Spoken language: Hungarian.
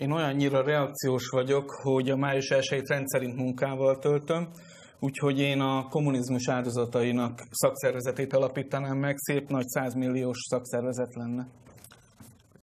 Én olyannyira reakciós vagyok, hogy a május 1 rendszerint munkával töltöm, úgyhogy én a kommunizmus áldozatainak szakszervezetét alapítanám meg, szép nagy 100 milliós szakszervezet lenne.